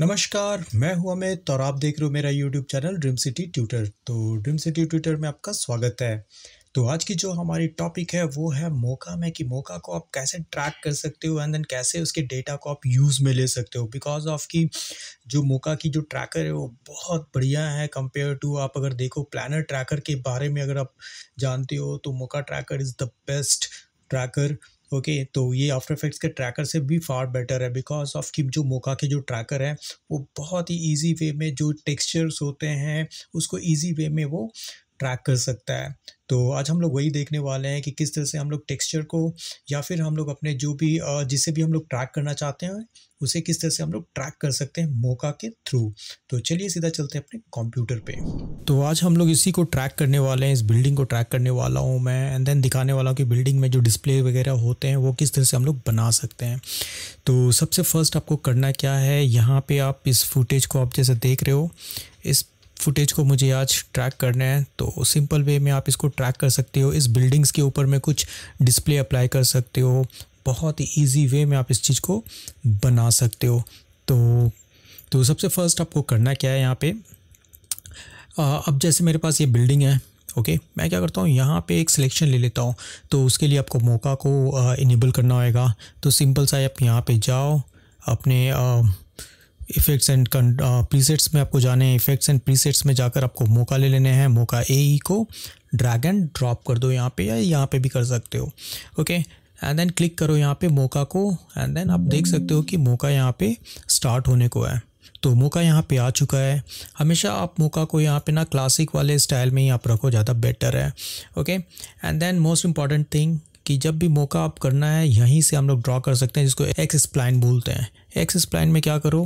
नमस्कार मैं हूं अमित और आप देख रहे हो मेरा YouTube channel dream city tutor तो ड्रीम सिटी ट्यूटर में आपका स्वागत है तो आज की जो हमारी टॉपिक है वो है मोका में कि मोका को आप कैसे ट्रैक कर सकते हो एंड देन कैसे उसके डेटा को आप यूज़ में ले सकते हो बिकॉज ऑफ की जो मोका की जो ट्रैकर है वो बहुत बढ़िया है कंपेयर टू आप अगर देखो प्लानर ट्रैकर के बारे में अगर आप जानते हो तो Mocha tracker is the best tracker okay okay, तो ये आफ्टर इफेक्ट्स के ट्रैकर से भी फार बेटर है बिकॉज ऑफ कि जो मोका के जो ट्रैकर है वो बहुत ही ईजी वे में जो टेक्स्चर्स होते हैं उसको ईजी वे में वो ट्रैक कर सकता है तो आज हम लोग वही देखने वाले हैं कि किस तरह से हम लोग टेक्सचर को या फिर हम लोग अपने जो भी जिसे भी हम लोग ट्रैक करना चाहते हैं उसे किस तरह से हम लोग ट्रैक कर सकते हैं मोका के थ्रू तो चलिए सीधा चलते हैं अपने कंप्यूटर पे तो आज हम लोग इसी को ट्रैक करने वाले हैं इस बिल्डिंग को ट्रैक करने वाला हूँ मैं एंड देन दिखाने वाला हूँ कि बिल्डिंग में जो डिस्प्ले वगैरह होते हैं वो किस तरह से हम लोग बना सकते हैं तो सबसे फर्स्ट आपको करना क्या है यहाँ पर आप इस फुटेज को आप जैसे देख रहे हो इस फुटेज को मुझे आज ट्रैक करना है तो सिंपल वे में आप इसको ट्रैक कर सकते हो इस बिल्डिंग्स के ऊपर में कुछ डिस्प्ले अप्लाई कर सकते हो बहुत ही ईजी वे में आप इस चीज़ को बना सकते हो तो तो सबसे फर्स्ट आपको करना क्या है यहाँ पे आ, अब जैसे मेरे पास ये बिल्डिंग है ओके मैं क्या करता हूँ यहाँ पे एक सिलेक्शन ले लेता हूँ तो उसके लिए आपको मौका को इनेबल करना होएगा तो सिंपल सा आप यहाँ पे जाओ अपने आ, इफ़ेक्ट्स एंड प्रीसेट्स में आपको जाने हैं इफ़ेक्ट्स एंड प्रीसेट्स में जाकर आपको मोका ले लेने हैं मोका ए ई e को ड्रैग एंड ड्रॉप कर दो यहाँ पे या यहाँ पे भी कर सकते हो ओके एंड देन क्लिक करो यहाँ पे मोका को एंड देन आप देख सकते हो कि मोका यहाँ पे स्टार्ट होने को है तो मोका यहाँ पे आ चुका है हमेशा आप मोका को यहाँ पे ना क्लासिक वाले स्टाइल में ही आप रखो ज़्यादा बेटर है okay and then most important thing कि जब भी मौका आप करना है यहीं से हम लोग ड्रॉ कर सकते हैं जिसको एक्स स्प्लाइन बोलते हैं एक्स स्प्लाइन में क्या करो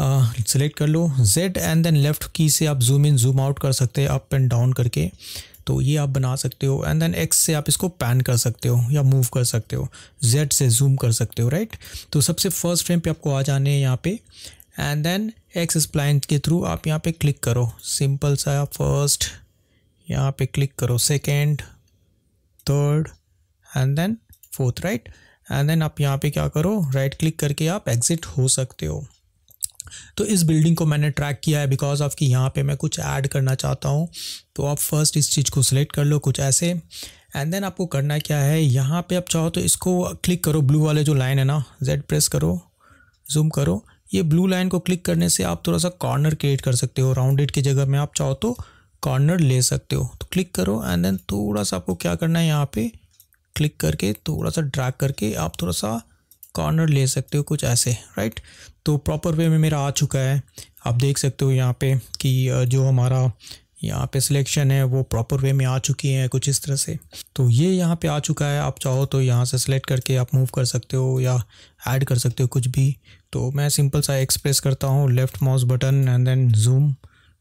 सेलेक्ट कर लो Z and then left key से आप जूम इन जूम आउट कर सकते हैं अप एंड डाउन करके तो ये आप बना सकते हो एंड देन एक्स से आप इसको पैन कर सकते हो या मूव कर सकते हो जेड से जूम कर सकते हो राइट तो सबसे फर्स्ट फ्रेम पे आपको आ जाने हैं यहाँ पे एंड देन एक्स स्प्लाइन के थ्रू आप यहाँ पे क्लिक करो सिंपल सा फर्स्ट यहाँ पे क्लिक करो second third and then fourth right and then आप यहाँ पे क्या करो राइट right क्लिक करके आप एग्जिट हो सकते हो तो इस बिल्डिंग को मैंने ट्रैक किया है बिकॉज ऑफ कि यहाँ पे मैं कुछ ऐड करना चाहता हूँ तो आप फर्स्ट इस चीज़ को सिलेक्ट कर लो कुछ ऐसे एंड देन आपको करना क्या है यहाँ पे आप चाहो तो इसको क्लिक करो ब्लू वाले जो लाइन है ना जेड प्रेस करो जूम करो ये ब्लू लाइन को क्लिक करने से आप थोड़ा सा कॉर्नर क्रिएट कर सकते हो राउंडेड की जगह में आप चाहो तो कॉर्नर ले सकते हो तो क्लिक करो एंड देन थोड़ा सा आपको क्या करना है यहाँ पर क्लिक करके थोड़ा सा ड्रैग करके आप थोड़ा सा कॉर्नर ले सकते हो कुछ ऐसे राइट तो प्रॉपर वे में मेरा आ चुका है आप देख सकते हो यहाँ पे कि जो हमारा यहाँ पे सिलेक्शन है वो प्रॉपर वे में आ चुकी है कुछ इस तरह से तो ये यहाँ पे आ चुका है आप चाहो तो यहाँ से सिलेक्ट करके आप मूव कर सकते हो या ऐड कर सकते हो कुछ भी तो मैं सिंपल सा एक्सप्रेस करता हूँ left mouse button and then zoom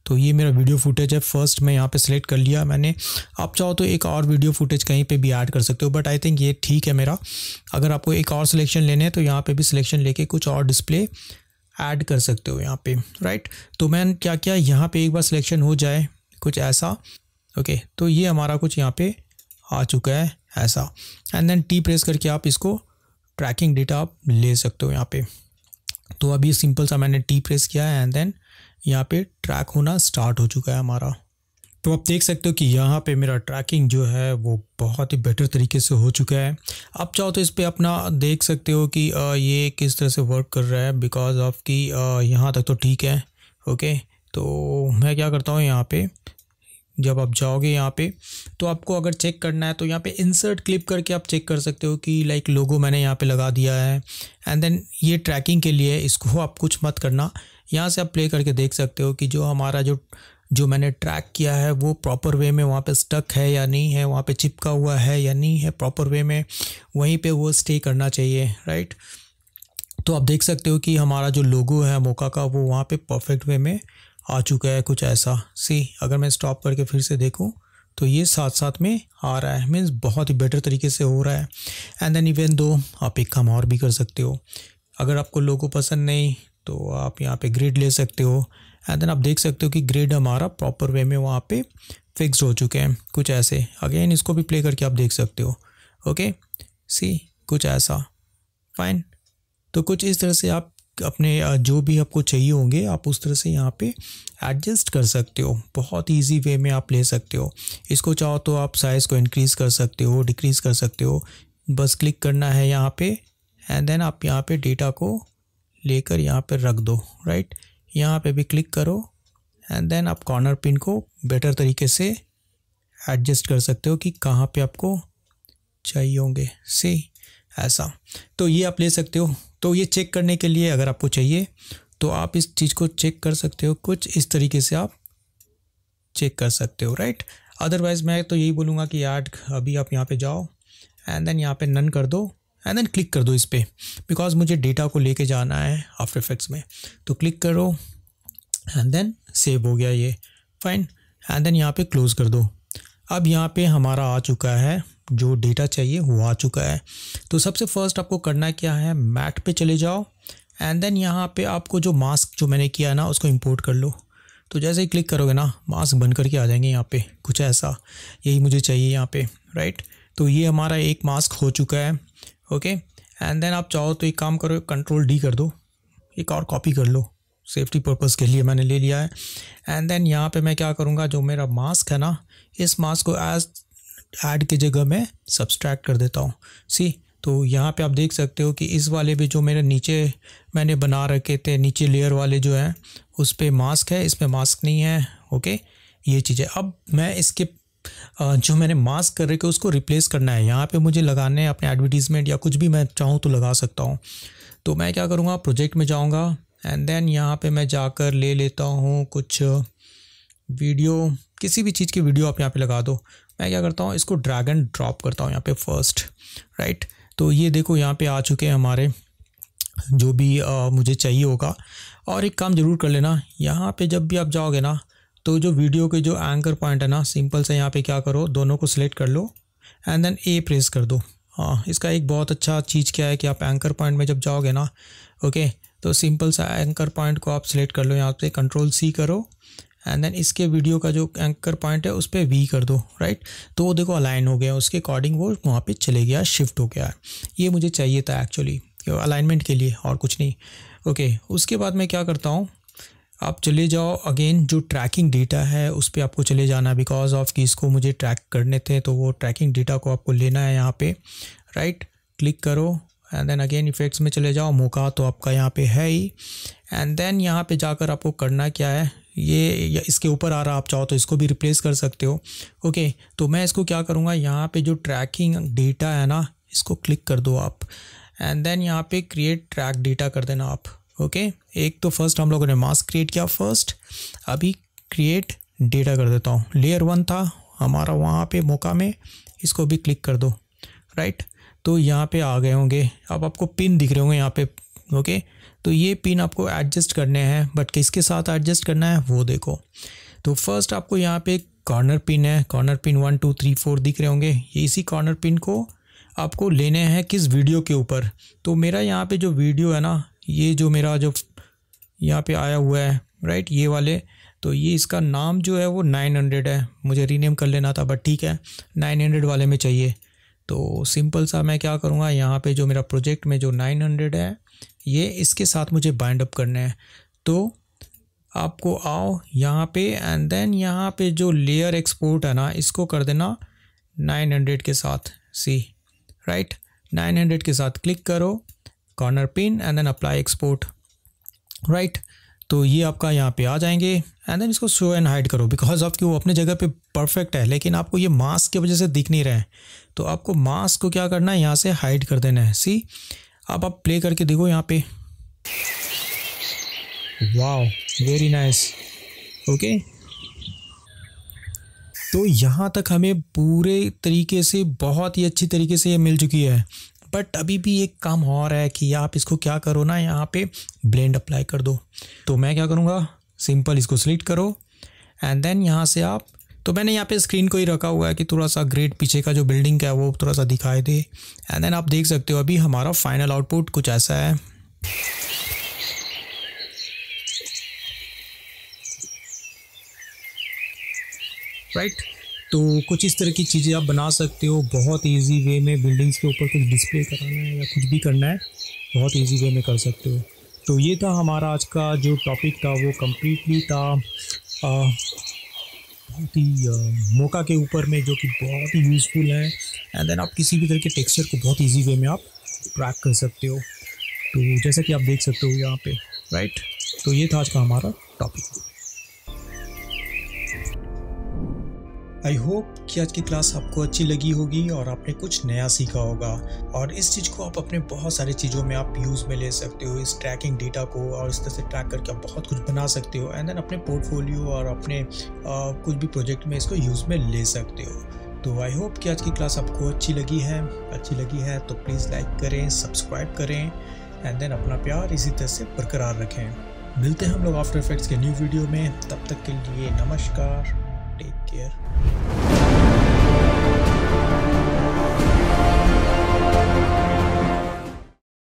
तो ये मेरा वीडियो फुटेज है फर्स्ट मैं यहाँ पे सिलेक्ट कर लिया मैंने आप चाहो तो एक और वीडियो फुटेज कहीं पे भी ऐड कर सकते हो बट आई थिंक ये ठीक है मेरा अगर आपको एक और सिलेक्शन लेने हैं तो यहाँ पे भी सिलेक्शन लेके कुछ और डिस्प्ले ऐड कर सकते हो यहाँ पे राइट तो मैं क्या क्या यहाँ पे एक बार सिलेक्शन हो जाए कुछ ऐसा ओके तो ये हमारा कुछ यहाँ पर आ चुका है ऐसा एंड देन टी प्रेस करके आप इसको ट्रैकिंग डेटा आप ले सकते हो यहाँ पर तो अभी सिंपल सा मैंने टी प्रेस किया है एंड देन यहाँ पे ट्रैक होना स्टार्ट हो चुका है हमारा तो आप देख सकते हो कि यहाँ पे मेरा ट्रैकिंग जो है वो बहुत ही बेटर तरीके से हो चुका है आप चाहो तो इस पर अपना देख सकते हो कि ये किस तरह से वर्क कर रहा है बिकॉज ऑफ कि यहाँ तक तो ठीक है ओके तो मैं क्या करता हूँ यहाँ पे जब आप जाओगे यहाँ पे तो आपको अगर चेक करना है तो यहाँ पे इंसर्ट क्लिप करके आप चेक कर सकते हो कि लाइक लोगो मैंने यहाँ पे लगा दिया है एंड देन ये ट्रैकिंग के लिए इसको आप कुछ मत करना यहाँ से आप प्ले करके देख सकते हो कि जो हमारा जो जो मैंने ट्रैक किया है वो प्रॉपर वे में वहाँ पे स्टक है या नहीं है वहाँ पे चिपका हुआ है या नहीं है प्रॉपर वे में वहीं पे वो स्टे करना चाहिए राइट तो आप देख सकते हो कि हमारा जो लोगो है मोका का वो वहाँ पे परफेक्ट वे में आ चुका है कुछ ऐसा सी अगर मैं स्टॉप करके फिर से देखूँ तो ये साथ साथ में आ रहा है मीन्स बहुत ही बेटर तरीके से हो रहा है एंड देन इवन दो आप एक काम और भी कर सकते हो अगर आपको लोगो पसंद नहीं तो आप यहाँ पे ग्रेड ले सकते हो एंड देन आप देख सकते हो कि ग्रेड हमारा प्रॉपर वे में वहाँ पे फिक्स हो चुके हैं कुछ ऐसे अगेन इसको भी प्ले करके आप देख सकते हो ओके सी कुछ ऐसा फाइन तो कुछ इस तरह से आप अपने जो भी आपको चाहिए होंगे आप उस तरह से यहाँ पे एडजस्ट कर सकते हो बहुत इजी वे में आप ले सकते हो इसको चाहो तो आप साइज़ को इनक्रीज़ कर सकते हो डिक्रीज़ कर सकते हो बस क्लिक करना है यहाँ पे एंड देन आप यहाँ पे डेटा को लेकर यहाँ पर रख दो राइट यहाँ पे भी क्लिक करो एंड देन आप कॉर्नर पिन को बेटर तरीके से एडजस्ट कर सकते हो कि कहाँ पे आपको चाहिए होंगे से ऐसा तो ये आप ले सकते हो तो ये चेक करने के लिए अगर आपको चाहिए तो आप इस चीज़ को चेक कर सकते हो कुछ इस तरीके से आप चेक कर सकते हो राइट अदरवाइज़ मैं तो यही बोलूँगा कि यार अभी आप यहाँ पे जाओ एंड देन यहाँ पे नन कर दो एंड देन क्लिक कर दो इस पर बिकॉज मुझे डेटा को लेके जाना है आफ्टर इफेक्ट्स में तो क्लिक करो एंड देन सेव हो गया ये फाइन एंड देन यहाँ पे क्लोज़ कर दो अब यहाँ पे हमारा आ चुका है जो डेटा चाहिए वो आ चुका है तो सबसे फर्स्ट आपको करना क्या है मैट पे चले जाओ एंड देन यहाँ पे आपको जो मास्क जो मैंने किया है ना उसको इंपोर्ट कर लो तो जैसे ही क्लिक करोगे ना मास्क बन करके आ जाएंगे यहाँ पे कुछ ऐसा यही मुझे चाहिए यहाँ पे राइट तो ये हमारा एक मास्क हो चुका है ओके एंड देन आप चाहो तो एक काम करो कंट्रोल डी कर दो एक और कॉपी कर लो सेफ्टी पर्पज़ के लिए मैंने ले लिया है एंड देन यहाँ पे मैं क्या करूँगा जो मेरा मास्क है ना इस मास्क को एज ऐड की जगह मैं सब्सट्रैक्ट कर देता हूँ सी तो यहाँ पे आप देख सकते हो कि इस वाले भी जो मेरे नीचे मैंने बना रखे थे नीचे लेयर वाले जो हैं उस पर मास्क है इस पर मास्क नहीं है ओके ये चीज़ें अब मैं इसके जो मैंने मास्क कर रखे उसको रिप्लेस करना है यहाँ पे मुझे लगाने अपने एडवर्टीज़मेंट या कुछ भी मैं चाहूँ तो लगा सकता हूँ तो मैं क्या करूँगा प्रोजेक्ट में जाऊँगा एंड देन यहाँ पे मैं जाकर ले लेता हूँ कुछ वीडियो किसी भी चीज़ की वीडियो आप यहाँ पे लगा दो मैं क्या करता हूँ इसको ड्रैग एंड ड्रॉप करता हूँ यहाँ पे फर्स्ट राइट तो ये देखो यहाँ पे आ चुके हैं हमारे जो भी आ, मुझे चाहिए होगा और एक काम ज़रूर कर लेना यहाँ पे जब भी आप जाओगे ना तो जो वीडियो के जो एंकर पॉइंट है ना सिंपल से यहाँ पे क्या करो दोनों को सिलेक्ट कर लो एंड देन ए प्रेस कर दो हाँ इसका एक बहुत अच्छा चीज़ क्या है कि आप एंकर पॉइंट में जब जाओगे ना ओके तो सिंपल सा एंकर पॉइंट को आप सिलेक्ट कर लो यहाँ पे कंट्रोल सी करो एंड देन इसके वीडियो का जो एंकर पॉइंट है उस पर वी कर दो राइट तो वो देखो अलाइन हो गया उसके अकॉर्डिंग वो वहाँ पे चले गया शिफ्ट हो गया ये मुझे चाहिए था एक्चुअली अलाइनमेंट के लिए और कुछ नहीं ओके उसके बाद मैं क्या करता हूँ आप चले जाओ अगेन जो ट्रैकिंग डेटा है उस पर आपको चले जाना है बिकॉज ऑफ कि इसको मुझे ट्रैक करने थे तो वो ट्रैकिंग डेटा को आपको लेना है यहाँ पे राइट क्लिक करो एंड देन अगेन इफेक्ट्स में चले जाओ मौका तो आपका यहाँ पे है ही एंड देन यहाँ पे जाकर आपको करना क्या है ये या इसके ऊपर आ रहा आप चाहो तो इसको भी रिप्लेस कर सकते हो ओके तो मैं इसको क्या करूँगा यहाँ पे जो ट्रैकिंग डेटा है ना इसको क्लिक कर दो आप एंड देन यहाँ पे क्रिएट ट्रैक डेटा कर देना आप ओके एक तो फर्स्ट हम लोगों ने मास्क क्रिएट किया फर्स्ट अभी क्रिएट डेटा कर देता हूँ लेयर वन था हमारा वहाँ पे मौका में इसको भी क्लिक कर दो राइट तो यहाँ पे आ गए होंगे अब आपको पिन दिख रहे होंगे यहाँ पे ओके तो ये पिन आपको एडजस्ट करने हैं बट किसके साथ एडजस्ट करना है वो देखो तो फर्स्ट आपको यहाँ पे कॉर्नर पिन है corner pin one two three four दिख रहे होंगे ये इसी कॉर्नर पिन को आपको लेने हैं किस वीडियो के ऊपर तो मेरा यहाँ पे जो वीडियो है ना ये जो मेरा जो यहाँ पे आया हुआ है राइट ये वाले तो ये इसका नाम जो है वो नाइन हंड्रेड है मुझे रीनेम कर लेना था बट ठीक है नाइन हंड्रेड वाले में चाहिए तो सिंपल सा मैं क्या करूँगा यहाँ पे जो मेरा प्रोजेक्ट में जो नाइन हंड्रेड है ये इसके साथ मुझे बाइंड अप करना है तो आपको आओ यहाँ पे एंड देन यहाँ पे जो लेयर एक्सपोर्ट है ना इसको कर देना नाइन हंड्रेड के साथ सी राइट नाइन हंड्रेड के साथ क्लिक करो corner pin and then apply export right तो ये आपका यहाँ पे आ जाएंगे एंड देन इसको शो एंड हाइड करो बिकॉज आपकी वो अपने जगह पे परफेक्ट है लेकिन आपको ये मास्क की वजह से दिख नहीं रहे हैं तो आपको मास्क को क्या करना है यहाँ से हाइड कर देना है सी अब आप प्ले करके देखो यहाँ पे वाओ वेरी नाइस ओके तो यहाँ तक हमें पूरे तरीके से बहुत ही अच्छी तरीके से ये मिल चुकी है बट अभी भी एक काम और है कि आप इसको क्या करो ना यहाँ पे ब्लेंड अप्लाई कर दो तो मैं क्या करूँगा सिंपल इसको सिलेक्ट करो एंड देन यहाँ से आप तो मैंने यहाँ पे स्क्रीन को ही रखा हुआ है कि थोड़ा सा ग्रेट पीछे का जो बिल्डिंग का है वो थोड़ा सा दिखाई दे एंड देन आप देख सकते हो अभी हमारा फाइनल आउटपुट कुछ ऐसा है राइट right? तो कुछ इस तरह की चीज़ें आप बना सकते हो बहुत ईजी वे में बिल्डिंग्स के ऊपर कुछ डिस्प्ले कराना है या कुछ भी करना है बहुत ईजी वे में कर सकते हो तो ये था हमारा आज का जो टॉपिक था वो कम्प्लीटली था आ, बहुत ही मौका के ऊपर में जो कि बहुत ही यूज़फुल है एंड देन आप किसी भी तरह के टेक्सचर को बहुत इजी वे में आप ट्रैक कर सकते हो तो जैसा कि आप देख सकते हो यहाँ पे राइट right? तो ये था आज का हमारा टॉपिक आई होप कि आज की क्लास आपको अच्छी लगी होगी और आपने कुछ नया सीखा होगा और इस चीज़ को आप अपने बहुत सारी चीज़ों में आप यूज़ में ले सकते हो इस ट्रैकिंग डेटा को और इस तरह से ट्रैक करके आप बहुत कुछ बना सकते हो एंड देन अपने पोर्टफोलियो और अपने आ, कुछ भी प्रोजेक्ट में इसको यूज़ में ले सकते हो तो आई होप कि आज की क्लास आपको अच्छी लगी है अच्छी लगी है तो प्लीज़ लाइक करें सब्सक्राइब करें एंड देन अपना प्यार इसी तरह से बरकरार रखें मिलते हैं हम लोग आफ्टर इफेक्ट्स के न्यू वीडियो में तब तक के लिए नमस्कार टेक केयर